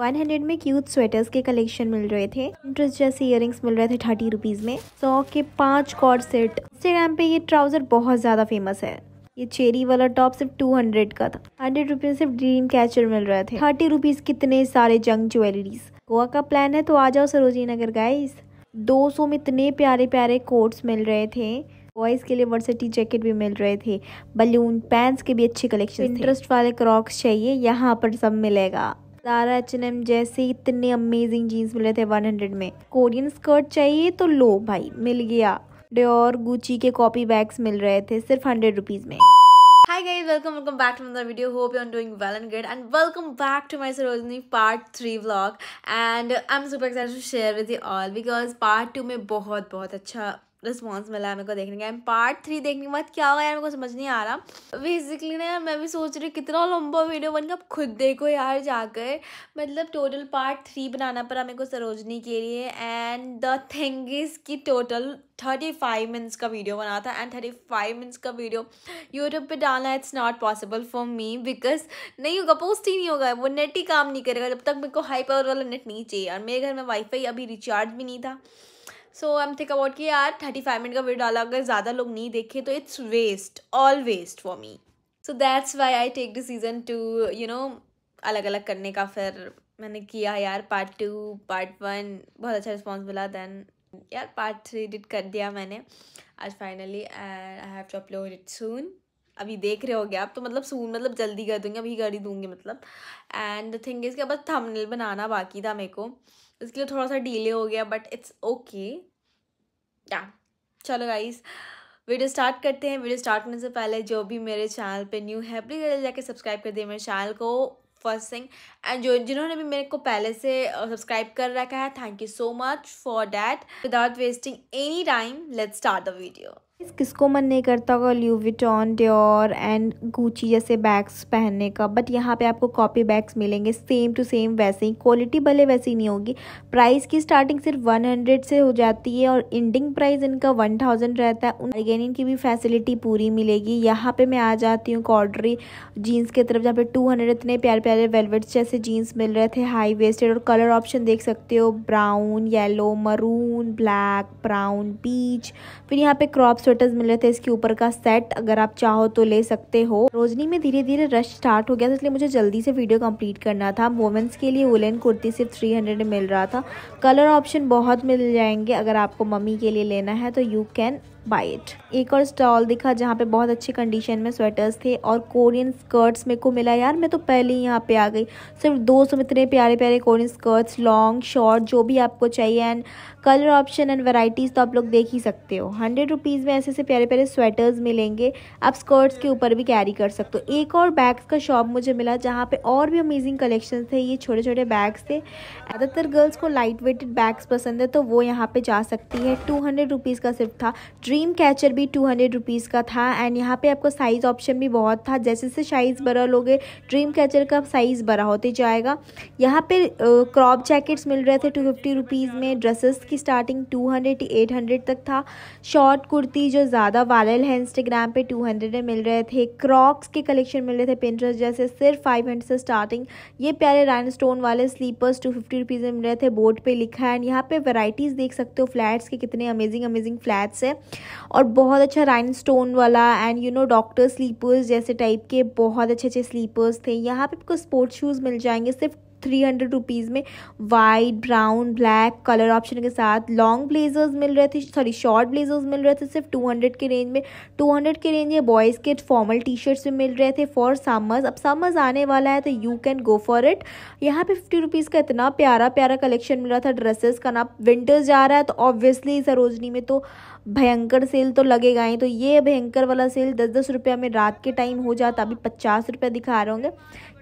100 में cute sweaters के collection मिल रहे थे इंटरेस्ट जैसे इयर मिल रहे थे थर्टी रुपीज़ में सौ के पांच कॉर्ड सेट इंस्टाग्राम पे ये ट्राउज़र बहुत ज़्यादा फेमस है ये चेरी वाला टॉप सिर्फ टू हंड्रेड का था हंड्रेड रुपीज़ सिर्फ ड्रीम कैचर मिल रहे थे थर्टी रुपीज़ कितने सारे जंग ज्वेलरीज गोवा का प्लान है तो आ जाओ सरोजी नगर गाइस दो सौ में इतने प्यारे प्यारे कोट्स मिल रहे थे बॉयज़ के लिए वर्सिटी जैकेट भी मिल रहे थे बलून पैंट्स के भी अच्छे कलेक्शन इंटरेस्ट वाले क्रॉक्स चाहिए यहाँ पर सब मिलेगा सारा एच एन एम जैसे इतने अमेजिंग जीन्स मिले थे 100 में कोरियन स्कर्ट चाहिए तो लो भाई मिल गया डेर गुची के कॉपी बैग्स मिल रहे थे सिर्फ हंड्रेड रुपीज़ में Hi guys, welcome, welcome back to another video. Hope you are doing well and good. And welcome back to my Sarojini part Three vlog. And I'm super excited to share with you all because part Two में बहुत बहुत अच्छा response मिला है मेरे को देखने का एंड पार्ट थ्री देखने के बाद क्या हुआ यार मेरे को समझ नहीं आ रहा बेसिकली ना मैं भी सोच रही कितना लंबा वीडियो बन गया अब खुद देखो यार जाकर मतलब टोटल पार्ट थ्री बनाना पड़ा मेरे को सरोजनी के लिए एंड द थिंग इज़ की टोटल थर्टी फाइव मिनट्स का वीडियो बना था एंड थर्टी फाइव मिनट्स का वीडियो यूट्यूब पे डालना it's not possible for me because नहीं होगा पोस्ट ही नहीं होगा वो नेट ही काम नहीं करेगा जब तक मेरे को हाई पावर वाला नेट नहीं चाहिए और मेरे घर में वाईफाई अभी रिचार्ज भी नहीं था so I am think about कि यार थर्टी फाइव मिनट का वीडियो डाला अगर ज़्यादा लोग नहीं देखे तो it's waste all waste for me so that's why I take decision to you know अलग अलग करने का फिर मैंने किया यार पार्ट टू पार्ट वन बहुत अच्छा रिस्पॉन्स मिला दैन यार पार्ट थ्री एडिट कर दिया मैंने आज finally and I have to upload it soon अभी देख रहे हो गया आप तो मतलब सून मतलब जल्दी कर दूंगी अभी कर ही दूँगी मतलब एंड थिंग इसके बस थंबनेल बनाना बाकी था मेरे को इसके लिए थोड़ा सा डीले हो गया बट इट्स ओके या चलो गाइस वीडियो स्टार्ट करते हैं वीडियो स्टार्ट करने से पहले जो भी मेरे चैनल पे न्यू है प्लीज़ जाके सब्सक्राइब कर दिए मेरे चैनल को फर्स्ट थिंग एंड जो जिन्होंने भी मेरे को पहले से सब्सक्राइब कर रखा है thank you so much for that without wasting any time let start the video किसको मन नहीं करता होगा ल्यूविटॉन ड्योर एंड गूची जैसे बैग्स पहनने का बट यहाँ पे आपको कॉपी बैग्स मिलेंगे सेम टू सेम वैसे ही क्वालिटी भले वैसी नहीं होगी प्राइस की स्टार्टिंग सिर्फ 100 से हो जाती है और एंडिंग प्राइस इनका 1000 रहता है अगेन इनकी भी फैसिलिटी पूरी मिलेगी यहाँ पे मैं आ जाती हूँ कॉर्डरी जीन्स की तरफ जहाँ पे टू इतने प्यारे प्यारे वेलवेट्स जैसे जीन्स मिल रहे थे हाई वेस्टेड और कलर ऑप्शन देख सकते हो brown yellow maroon black brown peach फिर यहाँ पे क्रॉप्स स्वेटर्स मिल रहे थे इसके ऊपर का सेट अगर आप चाहो तो ले सकते हो रोजनी में धीरे धीरे रश स्टार्ट हो गया था इसलिए मुझे जल्दी से वीडियो कंप्लीट करना था वुमेंस के लिए वुलन कुर्ती सिर्फ थ्री हंड्रेड मिल रहा था कलर ऑप्शन बहुत मिल जाएंगे अगर आपको मम्मी के लिए लेना है तो यू कैन बाई इट एक और स्टॉल दिखा जहाँ पे बहुत अच्छी कंडीशन में स्वेटर्स थे और कोरियन स्कर्ट्स मेरे को मिला यार मैं तो पहले ही यहाँ पे आ गई सिर्फ दो सौ में इतने प्यारे प्यारे कोरियन स्कर्ट्स लॉन्ग शॉर्ट जो भी आपको चाहिए and colour option and varieties तो आप लोग देख ही सकते हो हंड्रेड रुपीज़ में ऐसे ऐसे प्यारे प्यारे स्वेटर्स मिलेंगे आप स्कर्ट्स के ऊपर भी कैरी कर सकते हो एक और बैग्स का शॉप मुझे मिला जहाँ पे और भी अमेजिंग कलेक्शन थे ये छोटे छोटे बैग्स थे ज़्यादातर गर्ल्स को लाइट वेटेड बैग्स पसंद है तो वो यहाँ पे जा सकती है टू हंड्रेड रुपीज़ का सिर्फ था ड्रीम कैचर भी टू हंड्रेड रुपीज़ का था एंड यहाँ पे आपको साइज़ ऑप्शन भी बहुत था जैसे जैसे साइज़ बड़ा लोगे ड्रीम कैचर का साइज़ बड़ा होते जाएगा यहाँ पे क्रॉप जैकेट्स मिल रहे थे टू फिफ्टी रुपीज़ में ड्रेसेस की starting two hundred eight hundred तक था शॉर्ट कुर्ती जो ज़्यादा वायरल है इंस्टाग्राम पे 200 में मिल रहे थे क्रॉक्स के कलेक्शन मिल रहे थे पेंटर्स जैसे सिर्फ 500 से स्टार्टिंग ये प्यारे राइन स्टोन वाले स्लीपर्स टू फिफ्टी रुपीज़ में मिल रहे थे बोर्ड पे लिखा है एंड यहाँ पे वैराइटीज़ देख सकते हो फ्लैट्स के कितने अमेजिंग अमेजिंग फ्लैट्स हैं और बहुत अच्छा राइन स्टोन वाला and you know doctor slippers जैसे टाइप के बहुत अच्छे अच्छे स्लीपर्स थे यहाँ पे आपको स्पोर्ट्स शूज़ मिल जाएंगे सिर्फ थ्री हंड्रेड रुपीज़ में white brown black colour option के साथ लॉन्ग ब्लेजर्स मिल रहे थे सॉरी शॉर्ट ब्लेजर्स मिल रहे थे सिर्फ टू हंड्रेड के रेंज में टू हंड्रेड के रेंज में बॉयज़ के फॉर्मल टी शर्ट्स भी मिल रहे थे फॉर समर्स अब समर्स आने वाला है तो you can go for it यहाँ पे फिफ्टी रुपीज़ का इतना प्यारा प्यारा कलेक्शन मिल रहा था ड्रेसेस का ना विंटर्स जा रहा है तो ऑब्वियसली सरोजनी में तो भयंकर सेल तो लगेगा ही तो ये भयंकर वाला सेल दस दस रुपया में रात के टाइम हो जाता अभी पचास रुपया दिखा रहे होंगे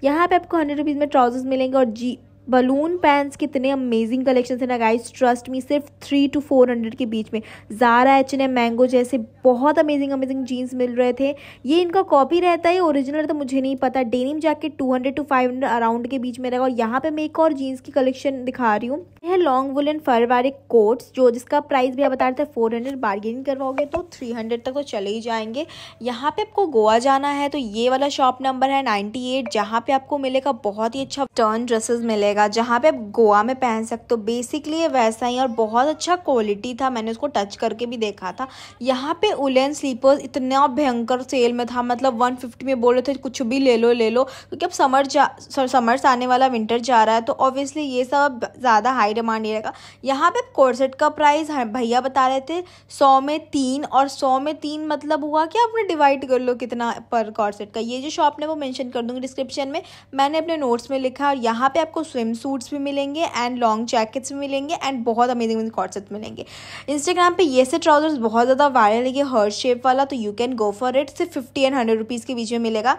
यहाँ पे आपको हंड्रेड रुपीज़ में ट्राउजर्स मिलेंगे और जी बलून पैंस कितने अमेजिंग कलेक्शन है ना गाइस ट्रस्ट मी सिर्फ थ्री टू फोर हंड्रेड के बीच में Zara H N M Mango जैसे बहुत अमेजिंग अमेजिंग जीन्स मिल रहे थे ये इनका कॉपी रहता है ओरिजिनल तो मुझे नहीं पता denim jacket two hundred to five hundred around के बीच में रहेगा और यहाँ पे मैं एक और जीन्स की कलेक्शन दिखा रही हूँ यह लॉन्ग एंड फर वाले कोट्स जो जिसका प्राइस भी आप बता रहे थे फोर हंड्रेड बार्गेनिंग करवाओगे तो थ्री हंड्रेड तक तो चले ही जाएंगे यहाँ पे आपको गोवा जाना है तो ये वाला शॉप नंबर है नाइन्टी एट जहाँ पे आपको मिलेगा बहुत ही अच्छा टर्न ड्रेसेस मिलेगा जाएगा जहाँ पे आप गोवा में पहन सकते हो बेसिकली ये वैसा ही और बहुत अच्छा क्वालिटी था मैंने उसको टच करके भी देखा था यहाँ पे उलेन स्लीपर्स इतना भयंकर सेल में था मतलब 150 में बोल रहे थे कुछ भी ले लो ले लो क्योंकि अब समर जा समर्स आने वाला विंटर जा रहा है तो ऑब्वियसली ये सब ज़्यादा हाई डिमांड नहीं रहेगा यहाँ पे कोर्सेट का प्राइस भैया बता रहे थे सौ में तीन और सौ में तीन मतलब हुआ कि आपने डिवाइड कर लो कितना पर कॉर्सेट का ये जो शॉप ने वो मैंशन कर दूँगी डिस्क्रिप्शन में मैंने अपने नोट्स में लिखा और यहाँ पे आपको स्विम स्विम सूट्स भी मिलेंगे एंड लॉन्ग जैकेट्स भी मिलेंगे एंड बहुत अमेजिंग अमेजिंग कॉन्सेप्ट मिलेंगे इंस्टाग्राम पे ये से ट्राउजर्स बहुत ज़्यादा वायरल है हर्ट शेप वाला तो you can go for it सिर्फ फिफ्टी एंड हंड्रेड रुपीज़ के बीच में मिलेगा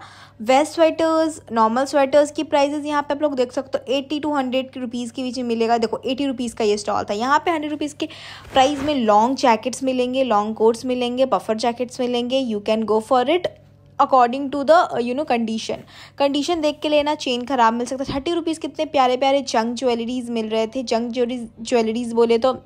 वेस्ट स्वेटर्स नॉर्मल स्वेटर्स की प्राइजेज यहाँ पे आप लोग देख सकते हो एट्टी टू हंड्रेड रुपीज़ के बीच में मिलेगा देखो एटी रुपीज़ का ये स्टॉल था यहाँ पे हंड्रेड रुपीज़ के प्राइस में लॉन्ग जैकेट्स मिलेंगे लॉन्ग कोट्स मिलेंगे बफर जैकेट्स मिलेंगे you can go for it according to the you know condition condition देख के लेना चेन ख़राब मिल सकता है थर्टी रुपीज़ कितने प्यारे प्यारे जंक ज्वेलरीज मिल रहे थे जंक ज्वेलरीज ज्वेलरीज बोले तो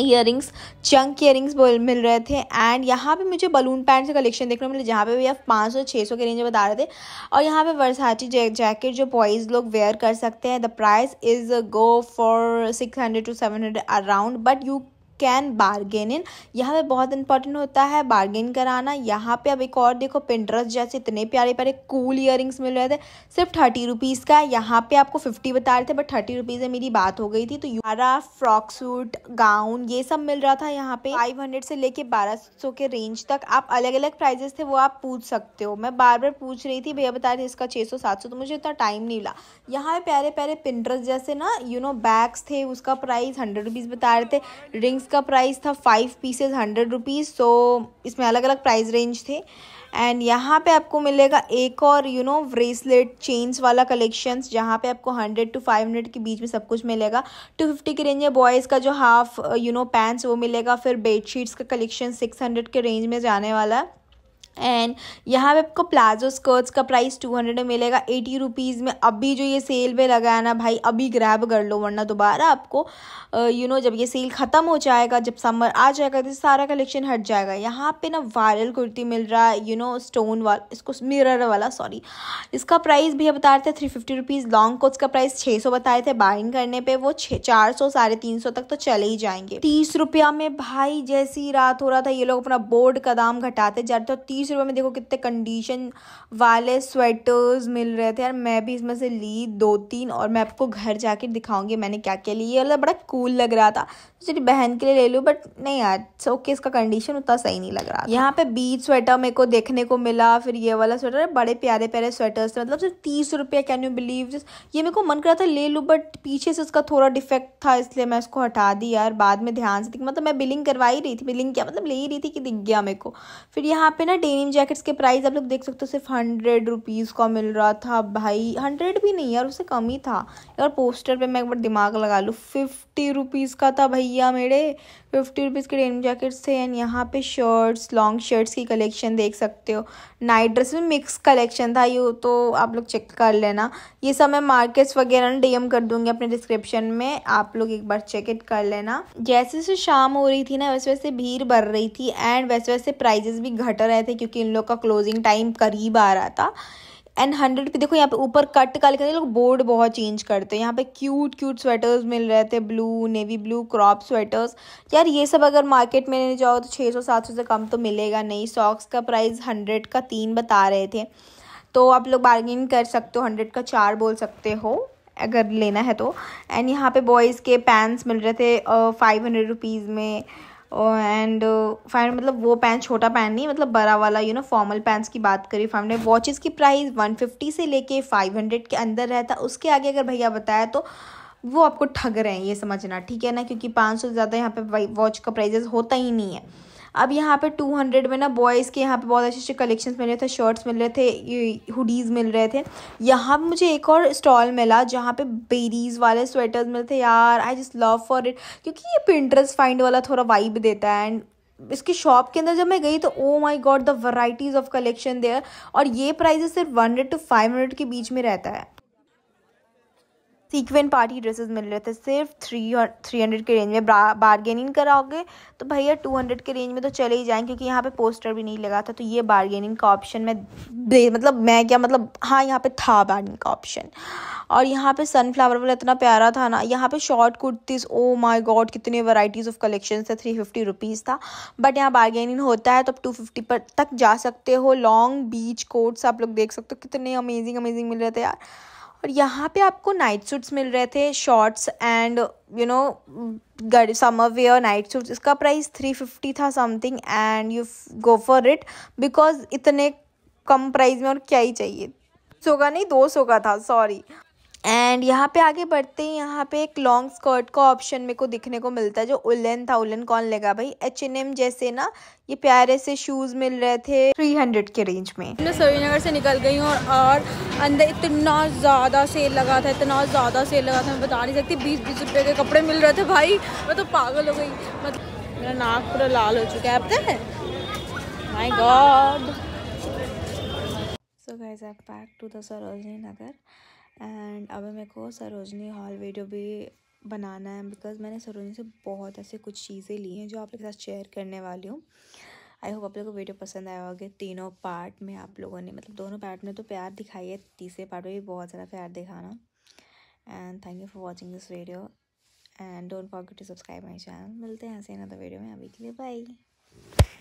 earrings chunk earrings मिल रहे थे एंड यहाँ पे मुझे बलून पैंट्स का कलेक्शन देखने को मिले जहाँ पे भी आप पाँच सौ छः सौ के रेंज में बता रहे थे और यहाँ पे वर्साची जैकेट जो बॉयज़ लोग वेयर कर सकते हैं the price is go for six hundred to seven hundred around but you can bargain in यहाँ पे बहुत इंपॉर्टेंट होता है बार्गेन कराना यहाँ पे अब एक और देखो पिंड्रस जैसे इतने प्यारे प्यारे कूल ईयर मिल रहे थे सिर्फ थर्टी रुपीज़ का यहाँ पे आपको फिफ्टी बता रहे थे बट थर्टी रुपीज़ में मेरी बात हो गई थी तो यारा फ्रॉक सूट गाउन ये सब मिल रहा था यहाँ पे फाइव हंड्रेड से लेके बारह सौ के रेंज तक आप अलग अलग प्राइजेस थे वो आप पूछ सकते हो मैं बार बार पूछ रही थी भैया बता रहे थे इसका छः सौ सात सौ तो मुझे इतना टाइम नहीं मिला यहाँ पे प्यारे प्यारे पिंड्रस जैसे ना यू नो बैग्स थे उसका प्राइस हंड्रेड रुपीज़ बता रहे थे रिंग्स इसका प्राइस था five pieces hundred rupees so इसमें अलग अलग प्राइस रेंज थे एंड यहाँ पे आपको मिलेगा एक और यू नो ब्रेसलेट चेन्स वाला कलेक्शंस जहाँ पे आपको हंड्रेड टू फाइव हंड्रेड के बीच में सब कुछ मिलेगा टू फिफ्टी की रेंज में बॉयज़ का जो हाफ यू नो पैंट्स वो मिलेगा फिर बेडशीट्स का कलेक्शन सिक्स हंड्रेड के रेंज में जाने वाला है एंड यहाँ पे आपको प्लाजो स्कर्ट्स का प्राइस टू हंड्रेड में मिलेगा एटी रुपीज़ में अभी जो ये सेल पे लगाया ना भाई अभी ग्रैब कर लो वरना दोबारा आपको यू नो जब ये सेल ख़त्म हो जाएगा जब समर आ जाएगा तो सारा कलेक्शन हट जाएगा यहाँ पे ना वायरल कुर्ती मिल रहा है यू नो स्टोन वाला इसको मिरर वाला सॉरी इसका प्राइस भी बता रहे थे three fifty rupees long coats का प्राइस छः सौ बताए थे बाइंग करने पर वो छः चार सौ साढ़े तीन सौ तक तो चले ही जाएंगे तीस रुपया में भाई जैसी रात हो रहा था ये लोग अपना बोर्ड का दाम घटाते जाते तो तीस पच्चीस रुपये में देखो कितने कंडीशन वाले स्वेटर्स मिल रहे थे यार मैं भी इसमें से ली दो तीन और मैं आपको घर जाके दिखाऊंगी मैंने क्या क्या लिए मतलब बड़ा कूल लग रहा था सिर्फ बहन के लिए ले लूँ बट नहीं यार इट्स ओके इसका कंडीशन उतना सही नहीं लग रहा यहाँ पे बीच स्वेटर मेरे को देखने को मिला फिर ये वाला स्वेटर बड़े प्यारे प्यारे स्वेटर्स थे मतलब सिर्फ तीस रुपये कैन यू बिलीव ये मेरे को मन कर रहा था ले लूँ बट पीछे से उसका थोड़ा डिफेक्ट था इसलिए मैं उसको हटा दी यार बाद में ध्यान से मतलब मैं बिलिंग करवा ही रही थी बिलिंग क्या मतलब ले ही रही थी कि दिख गया मेरे को फिर यहाँ पे ना डे डेनिम जैकेट्स के प्राइस आप लोग देख सकते हो सिर्फ हंड्रेड रुपीज़ का मिल रहा था भाई हंड्रेड भी नहीं यार उससे कम ही था यार पोस्टर पे मैं एक बार दिमाग लगा लूँ फिफ्टी रुपीज़ का था भैया मेरे फिफ्टी रुपीज़ के डेनिम जैकेट्स थे एंड यहाँ पे शर्ट्स लॉन्ग शर्ट्स की कलेक्शन देख सकते हो नाइट ड्रेस में मिक्स कलेक्शन था ये तो आप लोग चेक कर लेना ये सब मैं मार्केट्स वगैरह ना डीएम कर दूंगी अपने डिस्क्रिप्शन में आप लोग एक बार चेक इट कर लेना जैसे जैसे शाम हो रही थी ना वैसे वैसे भीड़ बढ़ रही थी एंड वैसे वैसे प्राइजेस भी घट रहे थे क्योंकि इन लोग का क्लोजिंग टाइम करीब आ रहा था एंड हंड्रेड पे देखो यहाँ पे ऊपर कट का लिखा लोग बोर्ड बहुत चेंज करते हैं यहाँ पे क्यूट क्यूट स्वेटर्स मिल रहे थे blue navy blue crop sweaters यार ये सब अगर मार्केट में लेने जाओ तो छः सौ सात सौ से कम तो मिलेगा नहीं सॉक्स का प्राइस हंड्रेड का तीन बता रहे थे तो आप लोग बार्गेन कर सकते हो हंड्रेड का चार बोल सकते हो अगर लेना है तो एंड यहाँ पे बॉयज़ के पैंट्स मिल रहे थे फाइव हंड्रेड रुपीज़ में एंड फाइव uh, मतलब वो पैंट छोटा पैंट नहीं मतलब बड़ा वाला यू नो फॉर्मल पैंट्स की बात करी फाइव ने वॉचेज़ की प्राइस वन फिफ्टी से लेके फाइव हंड्रेड के अंदर रहता उसके आगे अगर भैया बताया तो वो आपको ठग रहे हैं ये समझना ठीक है ना क्योंकि पाँच सौ से ज़्यादा यहाँ पे वॉच का प्राइजेस होता ही नहीं है अब यहाँ पे टू हंड्रेड में ना बॉयज़ के यहाँ पे बहुत अच्छे अच्छे कलेक्शन मिल रहे थे शर्ट्स मिल रहे थे हुडीज़ मिल रहे थे यहाँ मुझे एक और स्टॉल मिला जहाँ पे बेरीज़ वाले स्वेटर्स मिले थे यार I just love for it क्योंकि ये पिंट्रेस फाइंड वाला थोड़ा वाइब देता है एंड इसकी शॉप के अंदर जब मैं गई तो oh my god the varieties of collection there और ये प्राइजेस सिर्फ one hundred to five hundred के बीच में रहता है सीक्वेंट पार्टी ड्रेसेस मिल रहे थे सिर्फ थ्री और थ्री हंड्रेड के रेंज में बारगेनिंग कराओगे तो भैया टू हंड्रेड के रेंज में तो चले ही जाएंगे क्योंकि यहाँ पे पोस्टर भी नहीं लगा था तो ये बारगेनिंग का ऑप्शन मैं मतलब मैं क्या मतलब हाँ यहाँ पे था बारगेनिंग का ऑप्शन और यहाँ पे सनफ्लावर वाला इतना प्यारा था ना यहाँ पे short kurtis oh my god कितने वराइटीज ऑफ कलेक्शन थे थ्री फिफ्टी रुपीज़ था बट यहाँ बारगेनिंग होता है तो आप टू फिफ्टी पर तक जा सकते हो लॉन्ग बीच कोट्स आप लोग देख सकते हो कितने अमेजिंग अमेजिंग मिल रहे थे यार और यहाँ पे आपको नाइट सूट्स मिल रहे थे shorts and you know summer wear night suits इसका प्राइस थ्री फिफ्टी था something and you go for it because इतने कम प्राइस में और क्या ही चाहिए सौ का नहीं दो सौ का था सॉरी एंड यहाँ पे आगे बढ़ते ही यहाँ पे एक लॉन्ग स्कर्ट का ऑप्शन मेरे को दिखने को मिलता है जो उलन था उलन कौन लेगा भाई एच एन एम जैसे ना ये प्यारे से शूज मिल रहे थे थ्री हंड्रेड के रेंज में मैं सरीनगर से निकल गई हूँ और, और अंदर इतना ज़्यादा सेल लगा था इतना ज़्यादा सेल लगा था मैं बता नहीं सकती बीस बीस रुपये के कपड़े मिल रहे थे भाई मैं तो पागल हो गई मतलब मेरा नाक पूरा लाल हो चुका है पता my god so guys I back to Sarojini Nagar and अभी मेरे को सरोजनी हॉल वीडियो भी बनाना है बिकॉज़ मैंने सरोजनी से बहुत ऐसे कुछ चीज़ें ली हैं जो आप लोग के साथ शेयर करने वाली हूँ आई होप आप लोगों को वीडियो पसंद आया होगा तीनों पार्ट में आप लोगों ने मतलब दोनों पार्ट में तो प्यार दिखाई है तीसरे पार्ट में भी बहुत ज़्यादा प्यार दिखाना and thank you for watching this video and don't forget to subscribe my channel मिलते हैं ऐसे अनदर वीडियो में अभी के लिए बाई